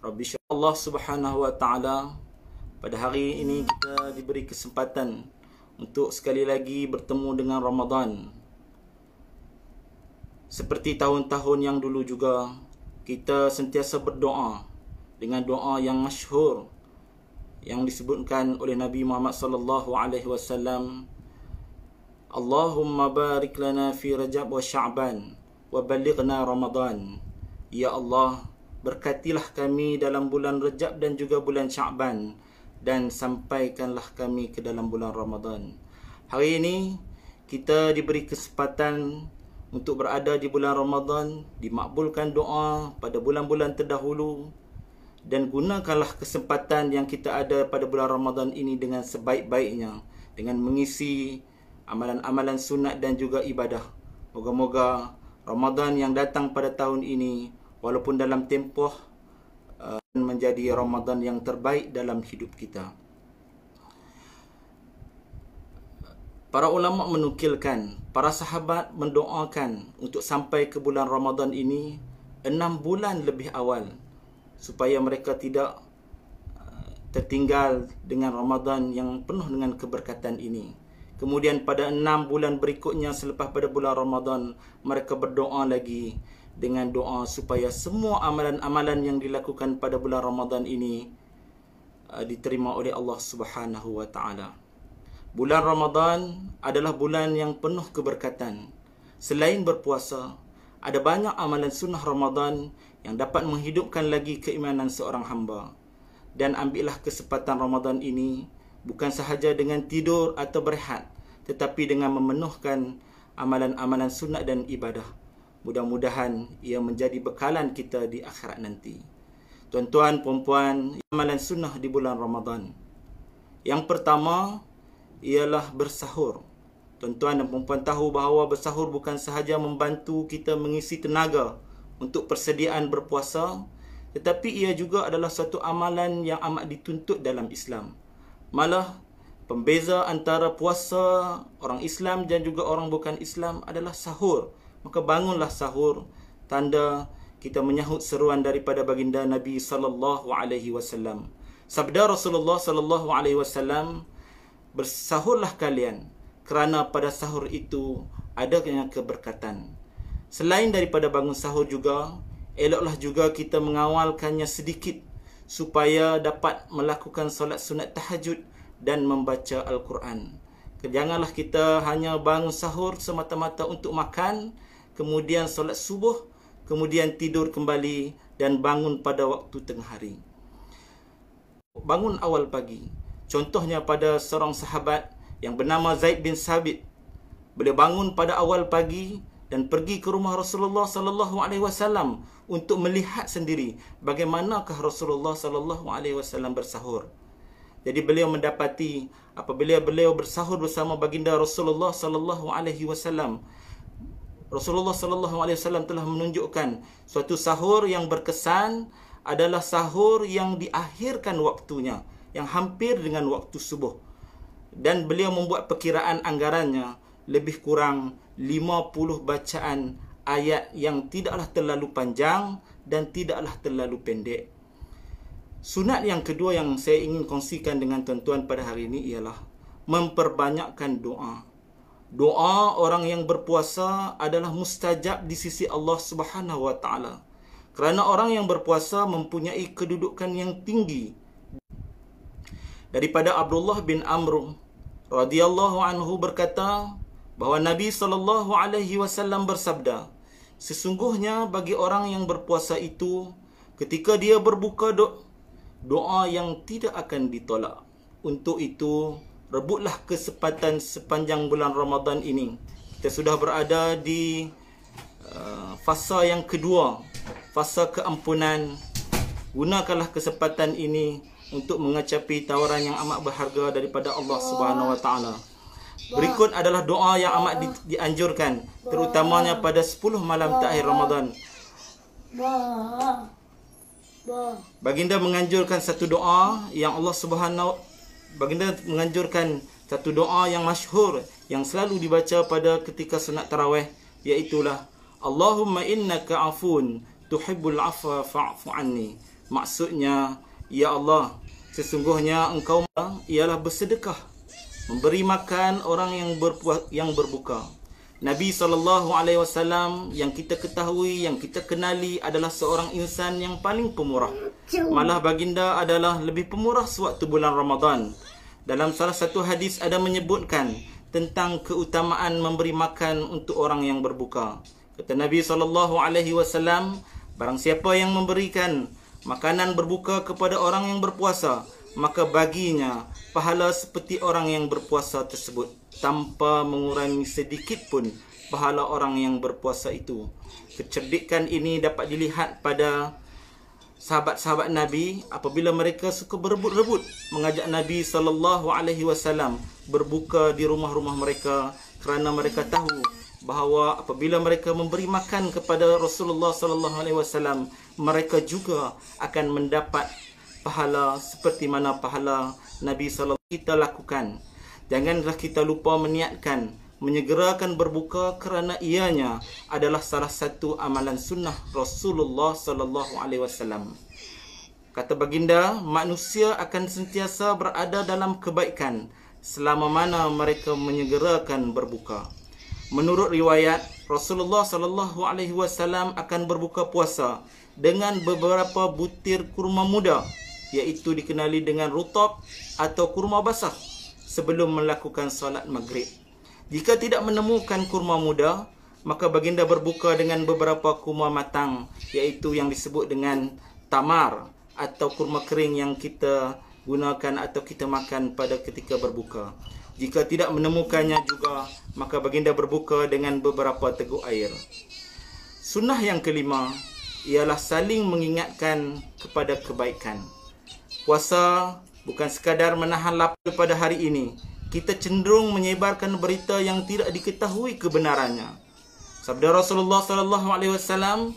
Rabbi Allah Subhanahu Wa Taala pada hari ini kita diberi kesempatan untuk sekali lagi bertemu dengan Ramadan. Seperti tahun-tahun yang dulu juga kita sentiasa berdoa dengan doa yang masyhur yang disebutkan oleh Nabi Muhammad sallallahu alaihi wasallam Allahumma barik lana fi Rajab wa Sya'ban wa ballighna Ramadan ya Allah Berkatilah kami dalam bulan Rejab dan juga bulan Syaban dan sampaikanlah kami ke dalam bulan Ramadan. Hari ini kita diberi kesempatan untuk berada di bulan Ramadan, dimakbulkan doa pada bulan-bulan terdahulu dan gunakanlah kesempatan yang kita ada pada bulan Ramadan ini dengan sebaik-baiknya dengan mengisi amalan-amalan sunat dan juga ibadah. Moga-moga Ramadan yang datang pada tahun ini walaupun dalam tempoh uh, menjadi Ramadan yang terbaik dalam hidup kita. Para ulama menukilkan para sahabat mendoakan untuk sampai ke bulan Ramadan ini enam bulan lebih awal supaya mereka tidak uh, tertinggal dengan Ramadan yang penuh dengan keberkatan ini. Kemudian pada enam bulan berikutnya selepas pada bulan Ramadan mereka berdoa lagi dengan doa supaya semua amalan-amalan yang dilakukan pada bulan Ramadan ini uh, diterima oleh Allah Subhanahu wa taala. Bulan Ramadan adalah bulan yang penuh keberkatan. Selain berpuasa, ada banyak amalan sunnah Ramadan yang dapat menghidupkan lagi keimanan seorang hamba. Dan ambillah kesempatan Ramadan ini bukan sahaja dengan tidur atau berehat, tetapi dengan memenuhkan amalan-amalan sunnah dan ibadah mudah-mudahan ia menjadi bekalan kita di akhirat nanti. Tuan-tuan, puan-puan, amalan sunnah di bulan Ramadan. Yang pertama ialah bersahur. Tuan-tuan dan puan-puan tahu bahawa bersahur bukan sahaja membantu kita mengisi tenaga untuk persediaan berpuasa, tetapi ia juga adalah satu amalan yang amat dituntut dalam Islam. Malah pembeza antara puasa orang Islam dan juga orang bukan Islam adalah sahur maka bangunlah sahur tanda kita menyahut seruan daripada baginda Nabi sallallahu alaihi wasallam. Sabda Rasulullah sallallahu alaihi wasallam, bersahurlah kalian kerana pada sahur itu ada keberkatan. Selain daripada bangun sahur juga, eloklah juga kita mengawalkannya sedikit supaya dapat melakukan solat sunat tahajud dan membaca Al-Quran. Janganlah kita hanya bangun sahur semata-mata untuk makan, kemudian solat subuh, kemudian tidur kembali dan bangun pada waktu tengah hari. Bangun awal pagi. Contohnya pada seorang sahabat yang bernama Zaid bin Sabit. Beliau bangun pada awal pagi dan pergi ke rumah Rasulullah sallallahu alaihi wasallam untuk melihat sendiri bagaimanakah Rasulullah sallallahu alaihi wasallam bersahur. Jadi beliau mendapati apabila beliau bersahur bersama baginda Rasulullah sallallahu alaihi wasallam, Rasulullah sallallahu alaihi wasallam telah menunjukkan suatu sahur yang berkesan adalah sahur yang diakhirkan waktunya yang hampir dengan waktu subuh dan beliau membuat perkiraan anggarannya lebih kurang 50 bacaan ayat yang tidaklah terlalu panjang dan tidaklah terlalu pendek. Sunat yang kedua yang saya ingin kongsikan dengan tuan-tuan pada hari ini ialah memperbanyakkan doa. Doa orang yang berpuasa adalah mustajab di sisi Allah Subhanahu wa taala. Kerana orang yang berpuasa mempunyai kedudukan yang tinggi. Daripada Abdullah bin Amr radhiyallahu anhu berkata bahawa Nabi sallallahu alaihi wasallam bersabda, sesungguhnya bagi orang yang berpuasa itu ketika dia berbuka do- doa yang tidak akan ditolak. Untuk itu rebutlah kesempatan sepanjang bulan Ramadan ini. Kita sudah berada di uh, fasa yang kedua, fasa keampunan. Gunakanlah kesempatan ini untuk mengecapi tawaran yang amat berharga daripada Allah Subhanahu Wa Taala. Berikut adalah doa yang amat di, dianjurkan, terutamanya pada 10 malam terakhir Ramadan. Baginda menganjurkan satu doa yang Allah Subhanahu baginda menganjurkan satu doa yang masyhur yang selalu dibaca pada ketika senat tarawih iaitu Allahumma innaka afun tuhibbul afwa fa'fu anni. Maksudnya ya Allah sesungguhnya engkau ialah bersedekah memberi makan orang yang berpuas, yang berbuka. Nabi sallallahu alaihi wasallam yang kita ketahui yang kita kenali adalah seorang insan yang paling pemurah. Malah baginda adalah lebih pemurah sewaktu bulan Ramadan. Dalam salah satu hadis ada menyebutkan tentang keutamaan memberi makan untuk orang yang berbuka. Kata Nabi sallallahu alaihi wasallam, barang siapa yang memberikan makanan berbuka kepada orang yang berpuasa, maka baginya pahala seperti orang yang berpuasa tersebut tanpa mengurangi sedikit pun pahala orang yang berpuasa itu. Kecerdikan ini dapat dilihat pada sahabat-sahabat Nabi apabila mereka suka berebut-rebut mengajak Nabi sallallahu alaihi wasallam berbuka di rumah-rumah mereka kerana mereka tahu bahawa apabila mereka memberi makan kepada Rasulullah sallallahu alaihi wasallam mereka juga akan mendapat pahala seperti mana pahala Nabi sallallahu kita lakukan Janganlah kita lupa meniatkan menyegerakan berbuka kerana ianya adalah salah satu amalan sunnah Rasulullah sallallahu alaihi wasallam. Kata baginda, manusia akan sentiasa berada dalam kebaikan selama mana mereka menyegerakan berbuka. Menurut riwayat, Rasulullah sallallahu alaihi wasallam akan berbuka puasa dengan beberapa butir kurma muda iaitu dikenali dengan rutab atau kurma basah sebelum melakukan solat maghrib. Jika tidak menemukan kurma muda, maka baginda berbuka dengan beberapa kurma matang iaitu yang disebut dengan tamar atau kurma kering yang kita gunakan atau kita makan pada ketika berbuka. Jika tidak menemukannya juga, maka baginda berbuka dengan beberapa teguk air. Sunnah yang kelima ialah saling mengingatkan kepada kebaikan. Puasa bukan sekadar menahan lapar pada hari ini, kita cenderung menyebarkan berita yang tidak diketahui kebenarannya. Sabda Rasulullah sallallahu alaihi wasallam,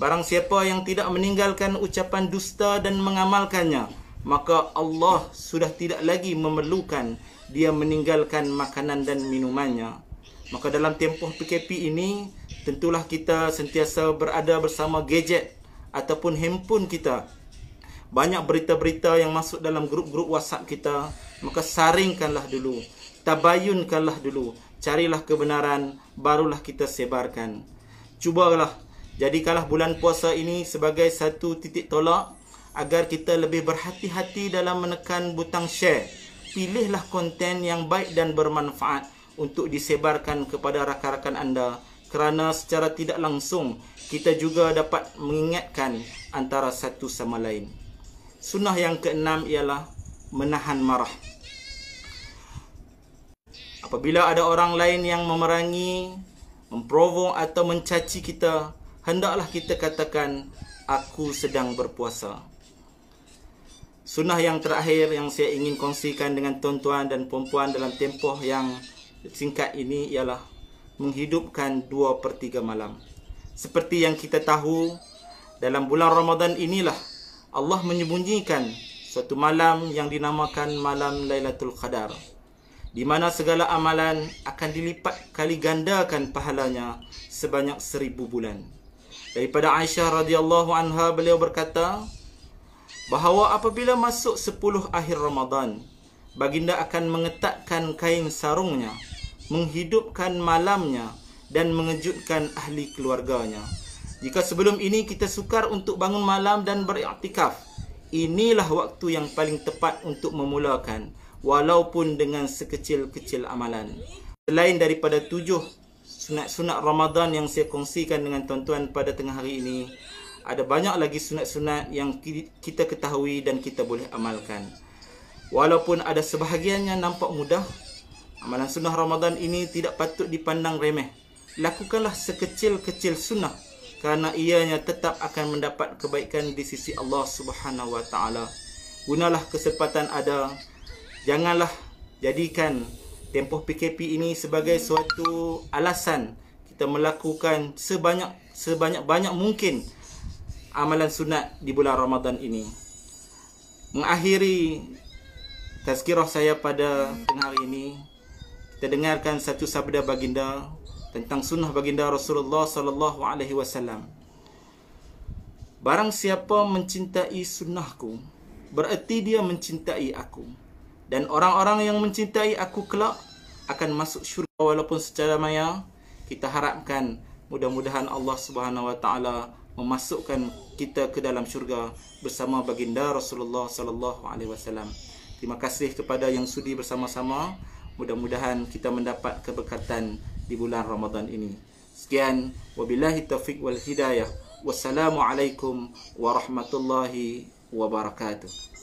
barang siapa yang tidak meninggalkan ucapan dusta dan mengamalkannya, maka Allah sudah tidak lagi memerlukan dia meninggalkan makanan dan minumannya. Maka dalam tempoh PKP ini, tentulah kita sentiasa berada bersama gadget ataupun handphone kita banyak berita-berita yang masuk dalam grup-grup WhatsApp kita, maka saringkanlah dulu, tabayunkanlah dulu, carilah kebenaran, barulah kita sebarkan. Cubalah, jadikanlah bulan puasa ini sebagai satu titik tolak agar kita lebih berhati-hati dalam menekan butang share. Pilihlah konten yang baik dan bermanfaat untuk disebarkan kepada rakan-rakan anda kerana secara tidak langsung kita juga dapat mengingatkan antara satu sama lain. Sunnah yang keenam ialah menahan marah. Apabila ada orang lain yang memerangi, memprovok atau mencaci kita, hendaklah kita katakan aku sedang berpuasa. Sunnah yang terakhir yang saya ingin kongsikan dengan tuan-tuan dan puan-puan dalam tempoh yang singkat ini ialah menghidupkan dua pertiga malam. Seperti yang kita tahu, dalam bulan Ramadan inilah Allah menyembunyikan satu malam yang dinamakan malam Lailatul Qadar di mana segala amalan akan dilipat kali gandakan pahalanya sebanyak seribu bulan. Daripada Aisyah radhiyallahu anha beliau berkata bahawa apabila masuk sepuluh akhir Ramadan, baginda akan mengetatkan kain sarungnya, menghidupkan malamnya dan mengejutkan ahli keluarganya. Jika sebelum ini kita sukar untuk bangun malam dan beriktikaf, inilah waktu yang paling tepat untuk memulakan walaupun dengan sekecil-kecil amalan. Selain daripada tujuh sunat-sunat Ramadan yang saya kongsikan dengan tuan-tuan pada tengah hari ini, ada banyak lagi sunat-sunat yang kita ketahui dan kita boleh amalkan. Walaupun ada sebahagiannya nampak mudah, amalan sunat Ramadan ini tidak patut dipandang remeh. Lakukanlah sekecil-kecil sunat kerana ianya tetap akan mendapat kebaikan di sisi Allah Subhanahu wa taala. Gunalah kesempatan ada. Janganlah jadikan tempoh PKP ini sebagai suatu alasan kita melakukan sebanyak sebanyak-banyak mungkin amalan sunat di bulan Ramadan ini. Mengakhiri tazkirah saya pada tengah hari ini, kita dengarkan satu sabda baginda tentang sunnah baginda Rasulullah sallallahu alaihi wasallam. Barang siapa mencintai sunnahku, bererti dia mencintai aku. Dan orang-orang yang mencintai aku kelak akan masuk syurga walaupun secara maya. Kita harapkan mudah-mudahan Allah Subhanahu wa taala memasukkan kita ke dalam syurga bersama baginda Rasulullah sallallahu alaihi wasallam. Terima kasih kepada yang sudi bersama-sama. Mudah-mudahan kita mendapat keberkatan di bulan Ramadan ini. Sekian wabillahi taufik wal hidayah. Wassalamualaikum warahmatullahi wabarakatuh.